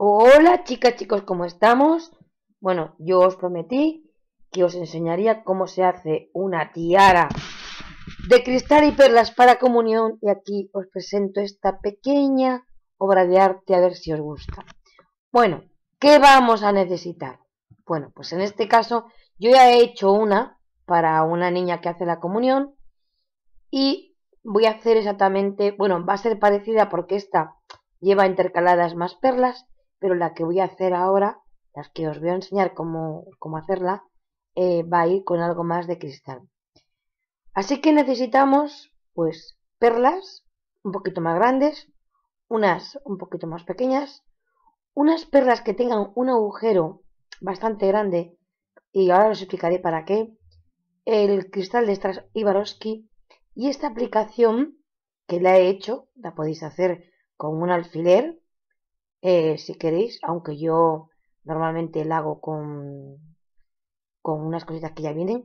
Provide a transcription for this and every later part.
Hola chicas, chicos, ¿cómo estamos? Bueno, yo os prometí que os enseñaría cómo se hace una tiara de cristal y perlas para comunión y aquí os presento esta pequeña obra de arte a ver si os gusta. Bueno, ¿qué vamos a necesitar? Bueno, pues en este caso yo ya he hecho una para una niña que hace la comunión y voy a hacer exactamente, bueno, va a ser parecida porque esta lleva intercaladas más perlas pero la que voy a hacer ahora, las que os voy a enseñar cómo, hacerla, eh, va a ir con algo más de cristal. Así que necesitamos, pues, perlas un poquito más grandes, unas un poquito más pequeñas, unas perlas que tengan un agujero bastante grande, y ahora os explicaré para qué, el cristal de Stras Ibaroski, y esta aplicación que la he hecho, la podéis hacer con un alfiler, eh, si queréis, aunque yo normalmente la hago con, con unas cositas que ya vienen,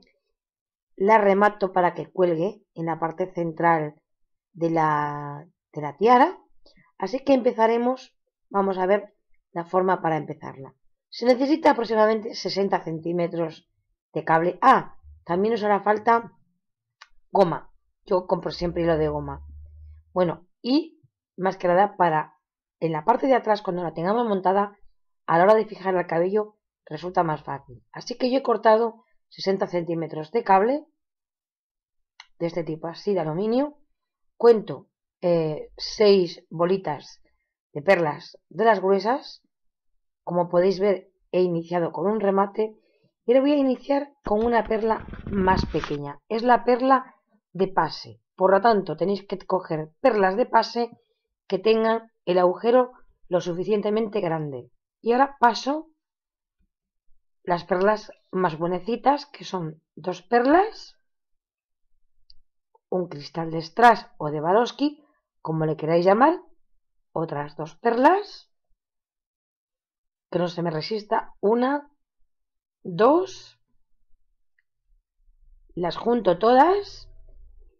la remato para que cuelgue en la parte central de la, de la tiara. Así que empezaremos, vamos a ver la forma para empezarla. Se necesita aproximadamente 60 centímetros de cable. Ah, también nos hará falta goma. Yo compro siempre hilo de goma. Bueno, y más que nada para en la parte de atrás cuando la tengamos montada, a la hora de fijar el cabello resulta más fácil. Así que yo he cortado 60 centímetros de cable de este tipo así de aluminio. Cuento 6 eh, bolitas de perlas de las gruesas. Como podéis ver, he iniciado con un remate y le voy a iniciar con una perla más pequeña. Es la perla de pase. Por lo tanto, tenéis que coger perlas de pase que tengan el agujero lo suficientemente grande. Y ahora paso las perlas más bonecitas que son dos perlas, un cristal de strass o de Swarovski, como le queráis llamar, otras dos perlas, que no se me resista, una, dos, las junto todas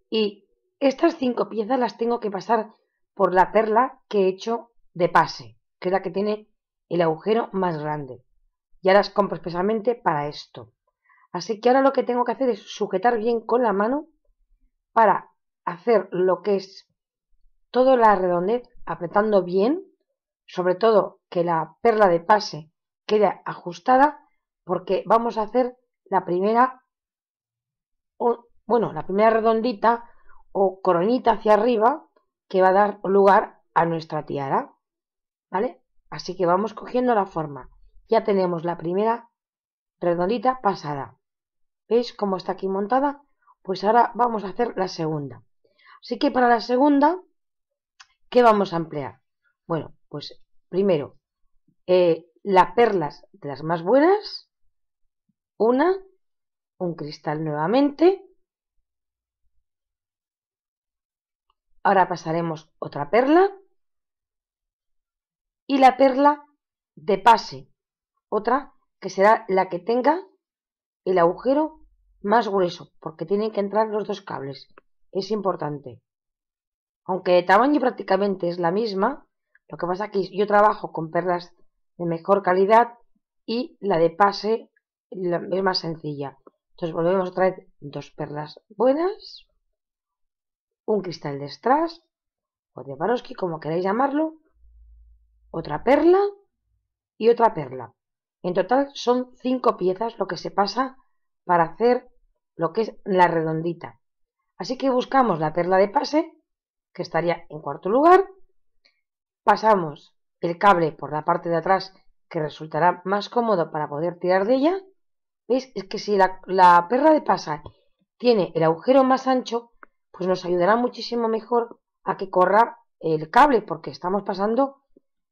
y estas cinco piezas las tengo que pasar por la perla que he hecho de pase, que es la que tiene el agujero más grande. Ya las compro especialmente para esto. Así que ahora lo que tengo que hacer es sujetar bien con la mano para hacer lo que es toda la redondez apretando bien, sobre todo que la perla de pase quede ajustada porque vamos a hacer la primera, bueno, la primera redondita o coronita hacia arriba que va a dar lugar a nuestra tiara, ¿vale? Así que vamos cogiendo la forma. Ya tenemos la primera redondita pasada. ¿Veis cómo está aquí montada? Pues ahora vamos a hacer la segunda. Así que para la segunda, ¿qué vamos a emplear? Bueno, pues primero, eh, las perlas de las más buenas, una, un cristal nuevamente, Ahora pasaremos otra perla y la perla de pase, otra que será la que tenga el agujero más grueso, porque tienen que entrar los dos cables. Es importante. Aunque de tamaño prácticamente es la misma, lo que pasa aquí yo trabajo con perlas de mejor calidad y la de pase es más sencilla. Entonces volvemos a traer dos perlas buenas un cristal de strass, o de Baroski, como queráis llamarlo, otra perla y otra perla. En total son cinco piezas lo que se pasa para hacer lo que es la redondita. Así que buscamos la perla de pase, que estaría en cuarto lugar. Pasamos el cable por la parte de atrás, que resultará más cómodo para poder tirar de ella. ¿Veis? Es que si la, la perla de pasa tiene el agujero más ancho, pues nos ayudará muchísimo mejor a que corra el cable, porque estamos pasando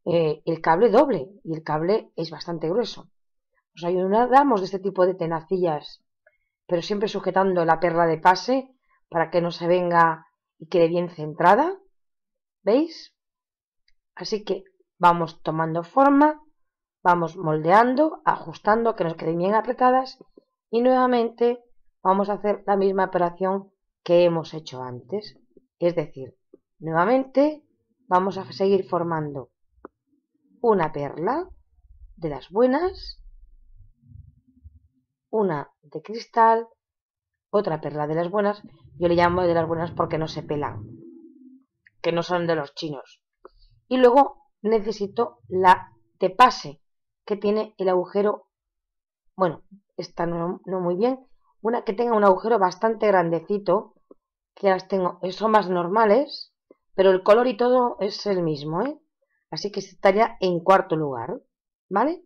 eh, el cable doble y el cable es bastante grueso. Nos ayudamos de este tipo de tenacillas, pero siempre sujetando la perla de pase para que no se venga y quede bien centrada. ¿Veis? Así que vamos tomando forma, vamos moldeando, ajustando que nos queden bien apretadas y nuevamente vamos a hacer la misma operación que hemos hecho antes. Es decir, nuevamente vamos a seguir formando una perla de las buenas, una de cristal, otra perla de las buenas, yo le llamo de las buenas porque no se pelan, que no son de los chinos. Y luego necesito la de pase, que tiene el agujero, bueno, está no, no muy bien, una que tenga un agujero bastante grandecito, que las tengo, eh, son más normales, pero el color y todo es el mismo, ¿eh? Así que estaría en cuarto lugar, ¿vale?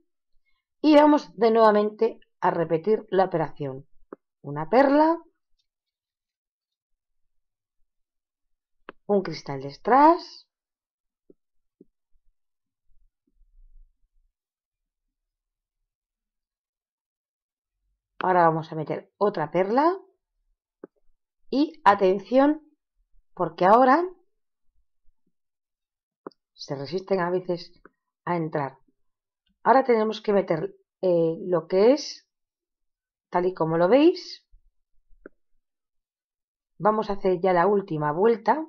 Y vamos de nuevamente a repetir la operación. Una perla, un cristal de strass, Ahora vamos a meter otra perla. Y atención, porque ahora se resisten a veces a entrar. Ahora tenemos que meter eh, lo que es, tal y como lo veis. Vamos a hacer ya la última vuelta.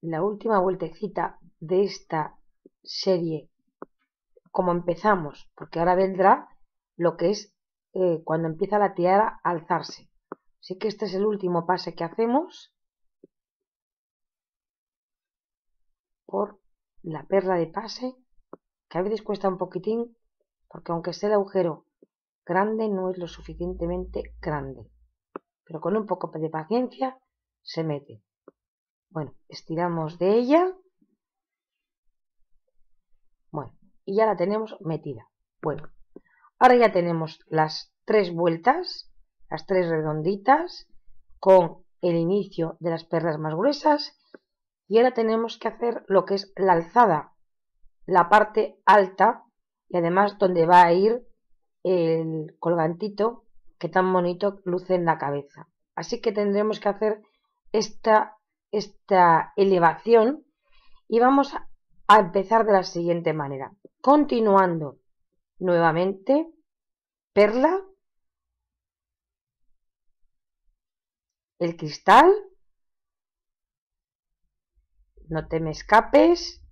La última vueltecita de esta serie como empezamos, porque ahora vendrá lo que es eh, cuando empieza la tiara a alzarse. Así que este es el último pase que hacemos por la perla de pase, que a veces cuesta un poquitín, porque aunque sea el agujero grande, no es lo suficientemente grande. Pero con un poco de paciencia se mete. Bueno, estiramos de ella. y ya la tenemos metida. Bueno, ahora ya tenemos las tres vueltas, las tres redonditas, con el inicio de las perlas más gruesas y ahora tenemos que hacer lo que es la alzada, la parte alta y además donde va a ir el colgantito que tan bonito luce en la cabeza. Así que tendremos que hacer esta, esta elevación y vamos a empezar de la siguiente manera. Continuando. Nuevamente. Perla. El cristal. No te me escapes.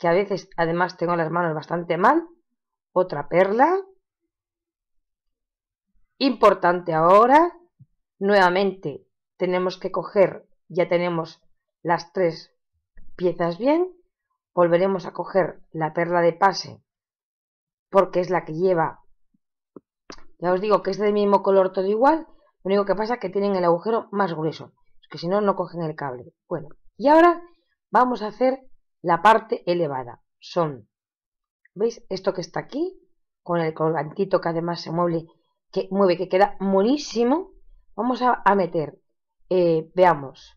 Que a veces además tengo las manos bastante mal. Otra perla. Importante ahora. Nuevamente tenemos que coger. Ya tenemos las tres piezas bien volveremos a coger la perla de pase porque es la que lleva ya os digo que es del mismo color todo igual lo único que pasa es que tienen el agujero más grueso que si no no cogen el cable bueno y ahora vamos a hacer la parte elevada son veis esto que está aquí con el colgantito que además se mueve que mueve que queda buenísimo vamos a, meter eh, veamos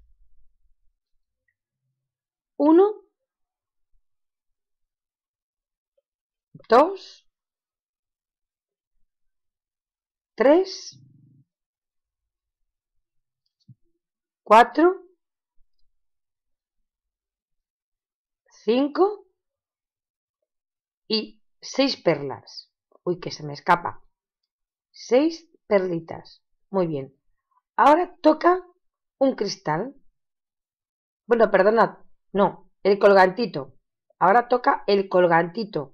Uno dos, tres, cuatro, cinco y seis perlas. Uy, que se me escapa. Seis perlitas. Muy bien. Ahora toca un cristal. Bueno, perdonad. No, el colgantito. Ahora toca el colgantito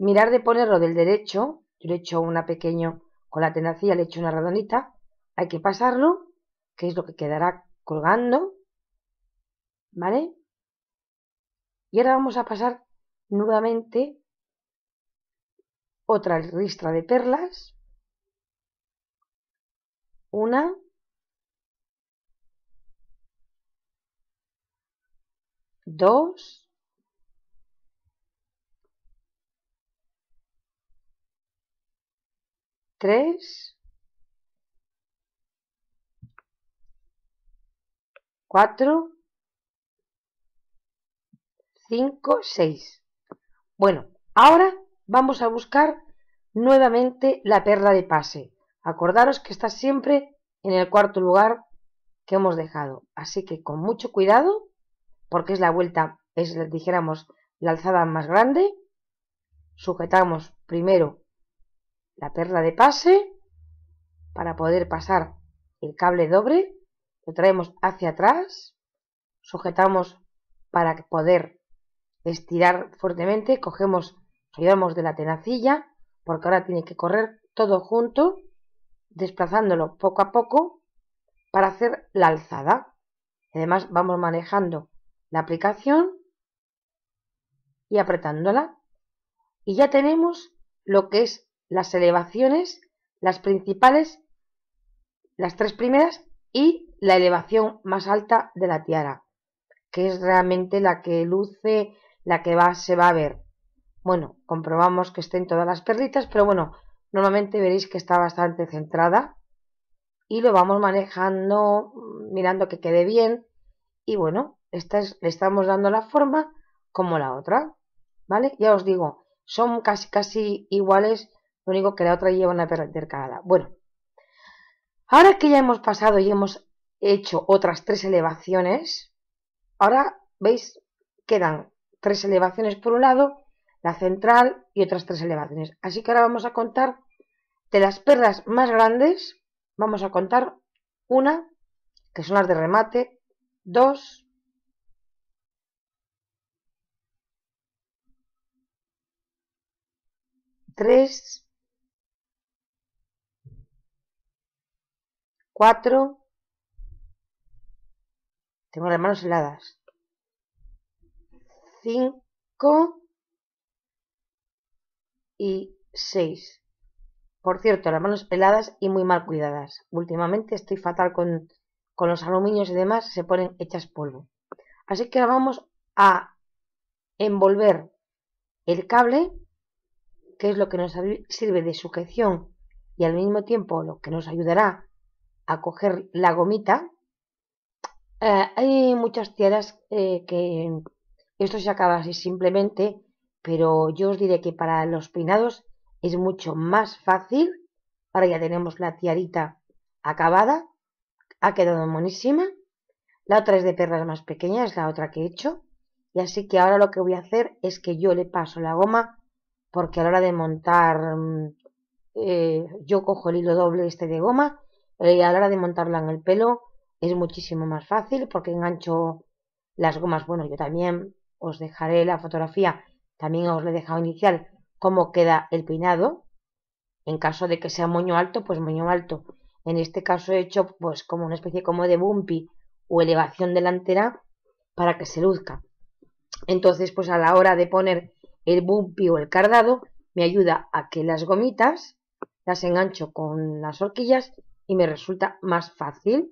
mirar de ponerlo del derecho, yo le hecho una pequeña con la tenacía, le hecho una redonita, hay que pasarlo, que es lo que quedará colgando, ¿vale? Y ahora vamos a pasar nuevamente otra ristra de perlas, una, dos, 3, 4, 5, 6, Bueno, ahora vamos a buscar nuevamente la perla de pase. Acordaros que está siempre en el cuarto lugar que hemos dejado. Así que con mucho cuidado, porque es la vuelta, es, dijéramos, la alzada más grande. Sujetamos primero la perla de pase para poder pasar el cable doble, lo traemos hacia atrás, sujetamos para poder estirar fuertemente, cogemos, ayudamos de la tenacilla, porque ahora tiene que correr todo junto, desplazándolo poco a poco para hacer la alzada. Además vamos manejando la aplicación y apretándola. Y ya tenemos lo que es las elevaciones, las principales, las tres primeras y la elevación más alta de la tiara, que es realmente la que luce, la que va, se va a ver. Bueno, comprobamos que estén todas las perritas, pero bueno, normalmente veréis que está bastante centrada y lo vamos manejando, mirando que quede bien y bueno, esta le estamos dando la forma como la otra, ¿vale? Ya os digo, son casi casi iguales lo único que la otra lleva una intercalada. Bueno, ahora que ya hemos pasado y hemos hecho otras tres elevaciones, ahora veis, quedan tres elevaciones por un lado, la central y otras tres elevaciones. Así que ahora vamos a contar de las perlas más grandes, vamos a contar una, que son las de remate, dos, tres, 4. Tengo las manos heladas. 5. Y 6. Por cierto, las manos heladas y muy mal cuidadas. Últimamente estoy fatal con, con los aluminios y demás, se ponen hechas polvo. Así que ahora vamos a envolver el cable, que es lo que nos sirve de sujeción y al mismo tiempo lo que nos ayudará a coger la gomita. Eh, hay muchas tiaras eh, que esto se acaba así simplemente, pero yo os diré que para los peinados es mucho más fácil. Ahora ya tenemos la tiarita acabada, ha quedado monísima. La otra es de perlas más pequeñas, es la otra que he hecho. Y así que ahora lo que voy a hacer es que yo le paso la goma, porque a la hora de montar mm, eh, yo cojo el hilo doble este de goma eh, a la hora de montarla en el pelo es muchísimo más fácil porque engancho las gomas. Bueno, yo también os dejaré la fotografía, también os he dejado inicial cómo queda el peinado. En caso de que sea moño alto, pues moño alto. En este caso he hecho pues como una especie como de bumpy o elevación delantera para que se luzca. Entonces, pues a la hora de poner el bumpy o el cardado, me ayuda a que las gomitas las engancho con las horquillas y me resulta más fácil.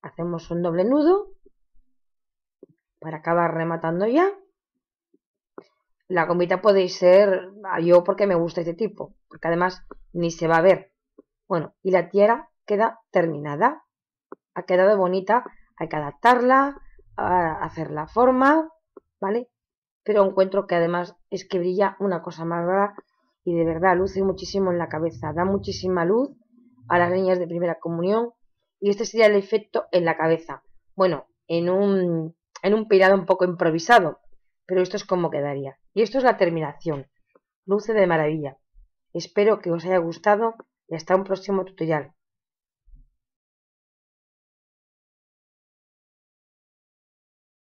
Hacemos un doble nudo para acabar rematando ya. La gomita podéis ser ah, yo porque me gusta este tipo, porque además ni se va a ver. Bueno, y la tierra queda terminada. Ha quedado bonita, hay que adaptarla, a hacer la forma, ¿vale? Pero encuentro que además es que brilla una cosa más rara y de verdad luce muchísimo en la cabeza, da muchísima luz a las niñas de primera comunión y este sería el efecto en la cabeza. Bueno, en un, en un peinado un poco improvisado, pero esto es como quedaría. Y esto es la terminación. Luce de maravilla. Espero que os haya gustado y hasta un próximo tutorial.